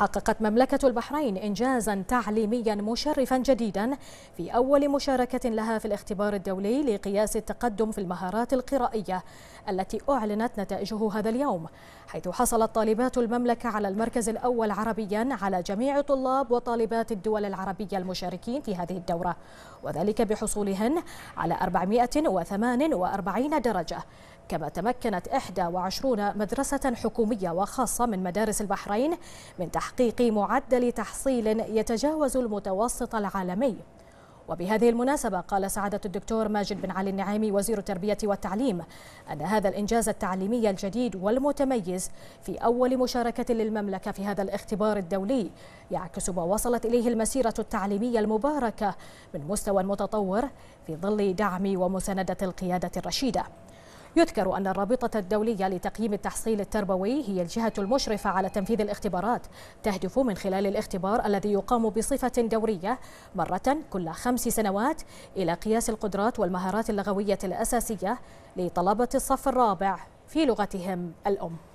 حققت مملكة البحرين إنجازا تعليميا مشرفا جديدا في أول مشاركة لها في الاختبار الدولي لقياس التقدم في المهارات القرائية التي أعلنت نتائجه هذا اليوم حيث حصلت طالبات المملكة على المركز الأول عربيا على جميع طلاب وطالبات الدول العربية المشاركين في هذه الدورة وذلك بحصولهن على 448 درجة كما تمكنت 21 مدرسة حكومية وخاصة من مدارس البحرين من تحقيق معدل تحصيل يتجاوز المتوسط العالمي وبهذه المناسبة قال سعادة الدكتور ماجد بن علي النعيمي وزير التربية والتعليم أن هذا الإنجاز التعليمي الجديد والمتميز في أول مشاركة للمملكة في هذا الاختبار الدولي يعكس ما وصلت إليه المسيرة التعليمية المباركة من مستوى متطور في ظل دعم ومساندة القيادة الرشيدة يذكر أن الرابطة الدولية لتقييم التحصيل التربوي هي الجهة المشرفة على تنفيذ الاختبارات تهدف من خلال الاختبار الذي يقام بصفة دورية مرة كل خمس سنوات إلى قياس القدرات والمهارات اللغوية الأساسية لطلبة الصف الرابع في لغتهم الأم